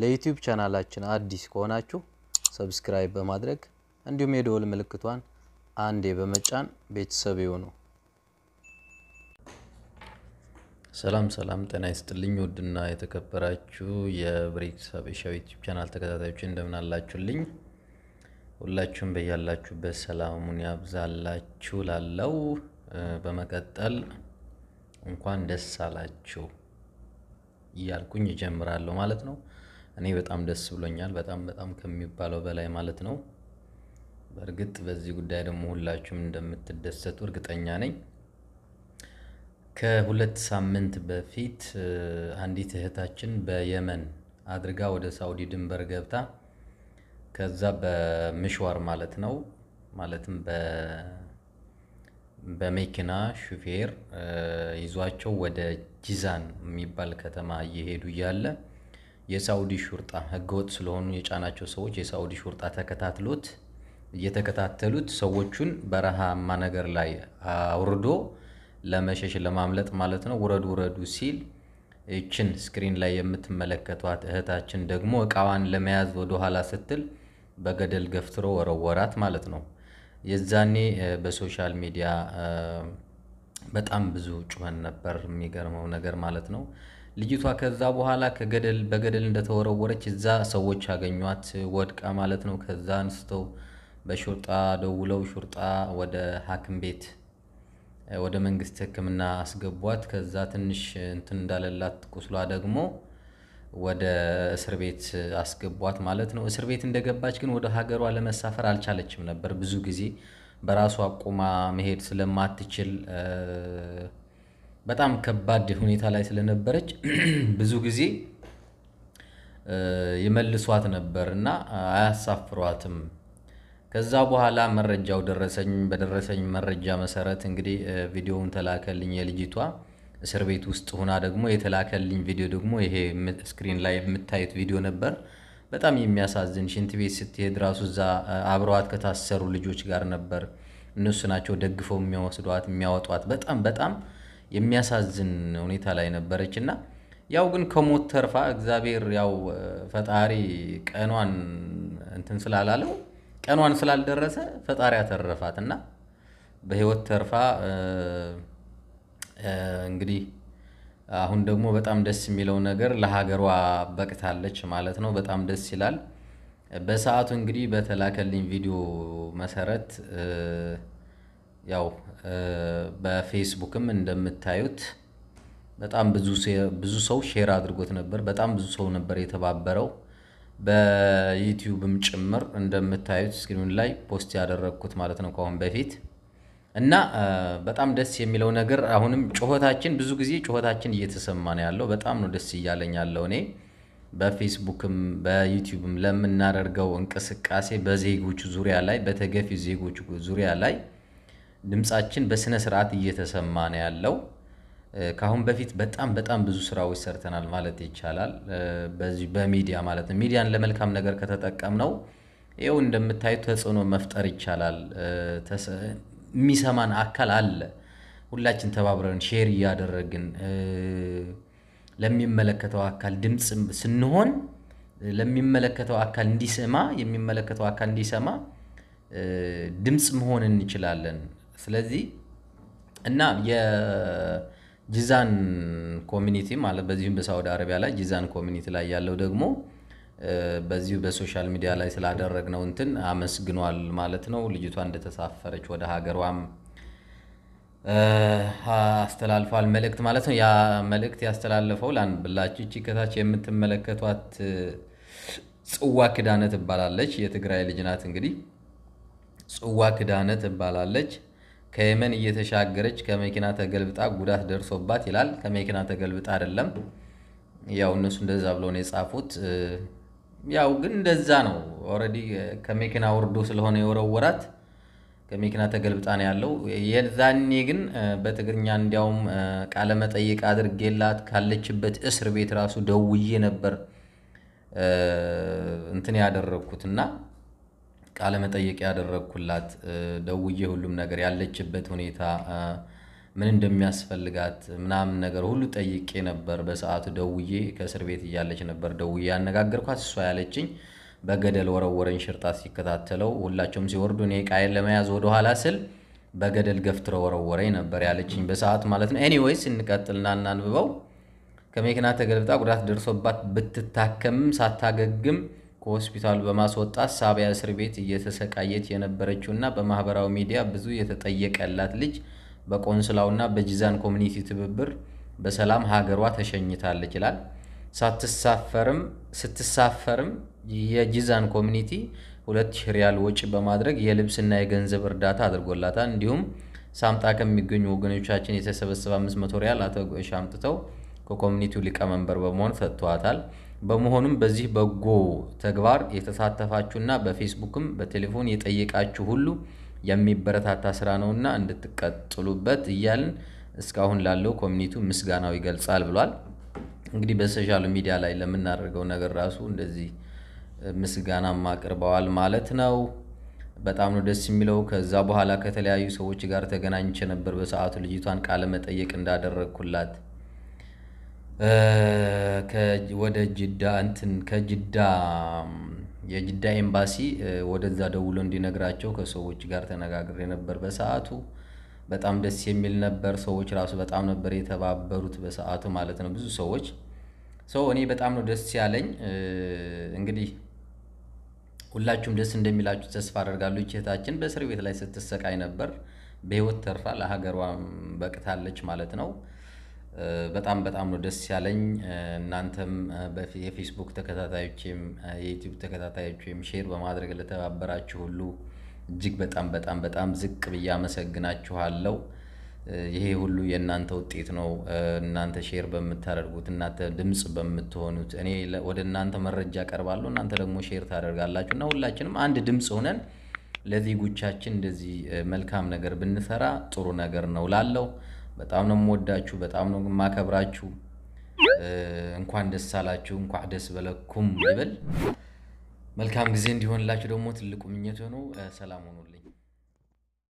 ለዩቲዩብ ቻናላችን አዲስ ከሆናችሁ ሰብስክራይብ በማድረግ እንዲሁም የደወል ምልክቷን አንዴ በመጫን ቤተሰብ ይሁኑ። ሰላም ሰላም፣ ጤና ይስጥልኝ ውድና የተከበራችሁ የብሬክ ሻ ዩቲዩብ ቻናል ተከታታዮች እንደምን አላችሁልኝ? ሁላችሁም በያላችሁበት ሰላሙን ያብዛላችሁ ላለው በመቀጠል እንኳን ደስ አላችሁ እያልኩኝ እጀምራለሁ ማለት ነው። እኔ በጣም ደስ ብሎኛል፣ በጣም በጣም ከሚባለው በላይ ማለት ነው። በእርግጥ በዚህ ጉዳይ ደግሞ ሁላችሁም እንደምትደሰቱ እርግጠኛ ነኝ። ከሁለት ሳምንት በፊት አንዲት እህታችን በየመን አድርጋ ወደ ሳውዲ ድንበር ገብታ ከዛ በምሽዋር ማለት ነው። ማለትም በመኪና ሹፌር ይዟቸው ወደ ጂዛን የሚባል ከተማ እየሄዱ እያለ የሳውዲ ሹርጣ ህገወጥ ስለሆኑ የጫናቸው ሰዎች የሳውዲ ሹርጣ ተከታትሎት እየተከታተሉት ሰዎቹን በረሃማ ነገር ላይ አውርዶ ለመሸሽ ለማምለጥ ማለት ነው። ውረዱ ውረዱ ሲል ይችን ስክሪን ላይ የምትመለከቷት እህታችን ደግሞ እቃዋን ለመያዝ ወደኋላ ስትል በገደል ገፍትሮ ወረወራት ማለት ነው። የዛኔ በሶሻል ሚዲያ በጣም ብዙ ጩኸን ነበር። የሚገርመው ነገር ማለት ነው ልጅቷ ከዛ በኋላ ከገደል በገደል እንደተወረወረች እዛ ሰዎች ያገኟት ወድቃ ማለት ነው። ከዛ አንስተው በሹርጣ ደውለው ሹርጣ ወደ ሐኪም ቤት ወደ መንግስት ሕክምና አስገቧት። ከዛ ትንሽ እንትን እንዳለላት ቁስሏ ደግሞ ወደ እስር ቤት አስገቧት ማለት ነው። እስር ቤት እንደገባች ግን ወደ ሀገሯ ለመሳፈር አልቻለችም ነበር። ብዙ ጊዜ በራሷ አቁማ መሄድ ስለማትችል በጣም ከባድ ሁኔታ ላይ ስለነበረች ብዙ ጊዜ ይመልሷት ነበር እና አያሳፍሯትም ከዛ በኋላ መረጃው ደረሰኝ። በደረሰኝ መረጃ መሰረት እንግዲህ ቪዲዮውን ተላከልኝ። የልጅቷ እስር ቤት ውስጥ ሆና ደግሞ የተላከልኝ ቪዲዮ ደግሞ ይሄ ስክሪን ላይ የምታዩት ቪዲዮ ነበር። በጣም የሚያሳዝን ሽንት ቤት ስትሄድ ራሱ እዛ አብረዋት ከታሰሩ ልጆች ጋር ነበር። እነሱ ናቸው ደግፈው የሚወስዷት የሚያወጧት። በጣም በጣም የሚያሳዝን ሁኔታ ላይ ነበረች እና ያው ግን ከሞት ተርፋ እግዚአብሔር ያው ፈጣሪ ቀኗን እንትን ስላላለው ቀኗን ስላልደረሰ ፈጣሪ ያተረፋት እና በህይወት ተርፋ እንግዲህ አሁን ደግሞ በጣም ደስ የሚለው ነገር ለሀገሯ በቅታለች ማለት ነው። በጣም ደስ ይላል። በሰዓቱ እንግዲህ በተላከልኝ ቪዲዮ መሰረት ያው በፌስቡክም እንደምታዩት በጣም ብዙ ሰው ሼር አድርጎት ነበር። በጣም ብዙ ሰው ነበር የተባበረው። በዩቲዩብም ጭምር እንደምታዩት ስክሪን ላይ ፖስት ያደረግኩት ማለት ነው ከአሁን በፊት እና በጣም ደስ የሚለው ነገር አሁንም ጩኸታችን ብዙ ጊዜ ጩኸታችን እየተሰማ ነው ያለው። በጣም ነው ደስ እያለኝ ያለው እኔ በፌስቡክም በዩቲዩብም ለምናደርገው እንቅስቃሴ በዜጎቹ ዙሪያ ላይ በተገፊ ዜጎች ዙሪያ ላይ ድምፃችን በስነ ስርዓት እየተሰማ ነው ያለው። ከአሁን በፊት በጣም በጣም ብዙ ስራዎች ሰርተናል ማለት ይቻላል። በዚህ በሚዲያ ማለት ነው። ሚዲያን ለመልካም ነገር ከተጠቀምነው ይኸው እንደምታዩ ተጽዕኖ መፍጠር ይቻላል። የሚሰማን አካል አለ። ሁላችን ተባብረን ሼር እያደረግን ለሚመለከተው አካል ድምፅ ስንሆን ለሚመለከተው አካል እንዲሰማ የሚመለከተው አካል እንዲሰማ ድምፅ መሆን እንችላለን። ስለዚህ እና ጂዛን ኮሚኒቲ ማለት በዚሁም በሳውዲ አረቢያ ላይ ጂዛን ኮሚኒቲ ላይ ያለው ደግሞ በዚሁ በሶሻል ሚዲያ ላይ ስላደረግ ነው እንትን አመስግኗል ማለት ነው። ልጅቷ እንደተሳፈረች ወደ ሀገሯም አስተላልፏል መልእክት ማለት ነው። ያ መልእክት ያስተላለፈው ላንብላችሁ። እቺ ከታች የምትመለከቷት ጽዋ ክዳነ ትባላለች። የትግራይ ልጅ ናት። እንግዲህ ጽዋ ክዳነ ትባላለች። ከየመን እየተሻገረች ከመኪና ተገልብጣ ጉዳት ደርሶባት ይላል። ከመኪና ተገልብጣ አይደለም፣ ያው እነሱ እንደዛ ብለው ነው የጻፉት። ያው ግን እንደዛ ነው። ኦልሬዲ ከመኪና ወርዶ ስለሆነ የወረወራት ከመኪና ተገልብጣ ነው ያለው። የዛኔ ግን በትግርኛ እንዲያውም ቃለመጠይቅ አድርጌላት ካለችበት እስር ቤት ራሱ ደውዬ ነበር እንትን እና ቃለመጠየቅ ያደረግኩላት ደውዬ ሁሉም ነገር ያለችበት ሁኔታ ምን እንደሚያስፈልጋት ምናምን ነገር ሁሉ ጠይቄ ነበር። በሰዓቱ ደውዬ ከእስር ቤት እያለች ነበር ደውዬ ያነጋገርኳት። እሷ ያለችኝ በገደል ወረወረኝ ሽርጣት ሲከታተለው ሁላቸውም ሲወርዱ እኔ ቃየን ለመያዝ ወደኋላ ስል በገደል ገፍትረ ወረወረኝ ነበር ያለችኝ በሰዓቱ ማለት ነው። ኤኒዌይስ እንቀጥልና እናንብበው። ከመኪና ተገልብጣ ጉዳት ደርሶባት ብትታከምም ሳታገግም ከሆስፒታሉ በማስወጣት ሳቢያ እስር ቤት እየተሰቃየች የነበረችውና በማህበራዊ ሚዲያ ብዙ የተጠየቀላት ልጅ በቆንስላውና በጂዛን ኮሚኒቲ ትብብር በሰላም ሀገሯ ተሸኝታለች ይላል። ሳትሳፈርም ስትሳፈርም የጂዛን ኮሚኒቲ ሁለት ሺህ ሪያል ወጪ በማድረግ የልብስና የገንዘብ እርዳታ አድርጎላታል። እንዲሁም ሳምጣ ከሚገኙ ወገኖቻችን የተሰበሰበ 500 ሪያል አቶ ጎሽ አምጥተው ከኮሚኒቲው ሊቀመንበር በመሆን ሰጥተዋታል። በመሆኑም በዚህ በጎ ተግባር የተሳተፋችሁና በፌስቡክም በቴሌፎን የጠየቃችሁ ሁሉ የሚበረታታ ስራ ነውና እንድትቀጥሉበት እያልን እስካሁን ላለው ኮሚኒቲው ምስጋናው ይገልጻል ብሏል። እንግዲህ በሶሻል ሚዲያ ላይ ለምናደርገው ነገር ራሱ እንደዚህ ምስጋና አቅርበዋል ማለት ነው። በጣም ነው ደስ የሚለው። ከዛ በኋላ ከተለያዩ ሰዎች ጋር ተገናኝቼ ነበር። በሰዓቱ ልጅቷን ቃለ መጠየቅ እንዳደረግኩላት ወደ ጅዳ እንትን ከጅዳ የጅዳ ኤምባሲ ወደዛ ደውሎ እንዲነግራቸው ከሰዎች ጋር ተነጋግሬ ነበር። በሰዓቱ በጣም ደስ የሚል ነበር። ሰዎች ራሱ በጣም ነበር የተባበሩት በሰዓቱ ማለት ነው። ብዙ ሰዎች ሰው እኔ በጣም ነው ደስ ያለኝ። እንግዲህ ሁላችሁም ደስ እንደሚላችሁ ተስፋ አደርጋለሁ። እህታችን በእስር ቤት ላይ ስትሰቃይ ነበር። በህይወት ተርፋ ለሀገሯም በቅታለች ማለት ነው። በጣም በጣም ነው ደስ ያለኝ። እናንተም የፌስቡክ ተከታታዮችም የዩቲዩብ ተከታታዮችም ሼር በማድረግ ለተባበራችሁ ሁሉ እጅግ በጣም በጣም በጣም ዝቅ ብዬ አመሰግናችኋለሁ። ይሄ ሁሉ የእናንተ ውጤት ነው። እናንተ ሼር በምታደርጉት፣ እናንተ ድምፅ በምትሆኑት፣ እኔ ወደ እናንተ መረጃ ቀርባለሁ፣ እናንተ ደግሞ ሼር ታደርጋላችሁ እና ሁላችንም አንድ ድምፅ ሆነን ለዜጎቻችን እንደዚህ መልካም ነገር ብንሰራ ጥሩ ነገር ነው ላለው በጣም ነው የምወዳችሁ፣ በጣም ነው የማከብራችሁ። እንኳን ደስ አላችሁ፣ እንኳን ደስ በለኩም ይበል። መልካም ጊዜ እንዲሆንላችሁ ደግሞ ትልቁ ምኞት ነው። ሰላም ሆኑልኝ።